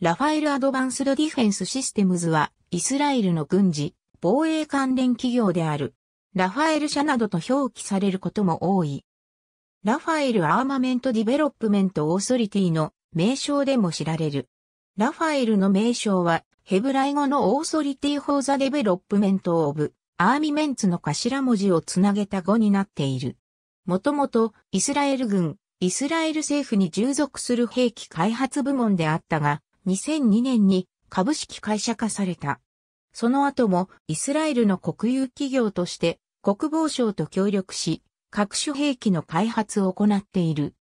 ラファエル・アドバンスド・ディフェンス・システムズは、イスラエルの軍事、防衛関連企業である。ラファエル社などと表記されることも多い。ラファエル・アーマメント・ディベロップメント・オーソリティの名称でも知られる。ラファエルの名称は、ヘブライ語のオーソリティ・フォー・ザ・デベロップメント・オブ・アーミメンツの頭文字をつなげた語になっている。もともと、イスラエル軍、イスラエル政府に従属する兵器開発部門であったが、2002年に株式会社化された。その後もイスラエルの国有企業として国防省と協力し、各種兵器の開発を行っている。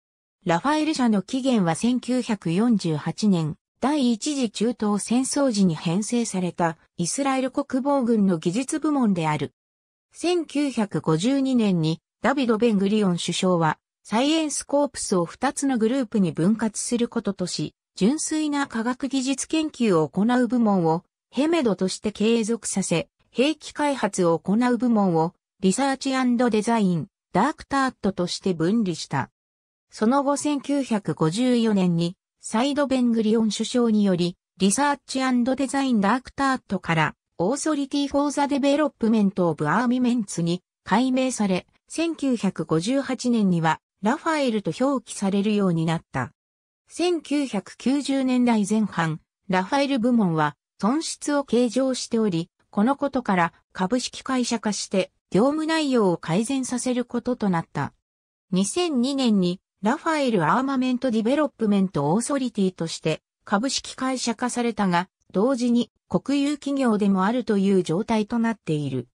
ラファエル社の起源は1948年、第一次中東戦争時に編成されたイスラエル国防軍の技術部門である。1952年にダビド・ベングリオン首相はサイエンスコープスを2つのグループに分割することとし、純粋な科学技術研究を行う部門をヘメドとして継続させ、兵器開発を行う部門をリサーチデザイン、ダークターットとして分離した。その後1954年にサイド・ベングリオン首相により、リサーチデザイン・ダークターットから、オーソリティ・フォー・ザ・デベロップメント・オブ・アーミメンツに改名され、1958年には、ラファエルと表記されるようになった。1990年代前半、ラファエル部門は損失を計上しており、このことから株式会社化して業務内容を改善させることとなった。2002年にラファエルアーマメントディベロップメントオーソリティとして株式会社化されたが、同時に国有企業でもあるという状態となっている。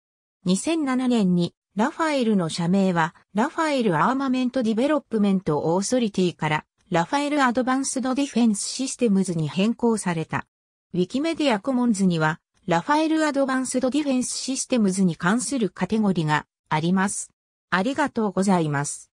2007年にラファエルの社名はラファエルアーマメントディベロップメントオーソリティからラファエル・アドバンスド・ディフェンス・システムズに変更された。ウィキメディア・コモンズには、ラファエル・アドバンスド・ディフェンス・システムズに関するカテゴリがあります。ありがとうございます。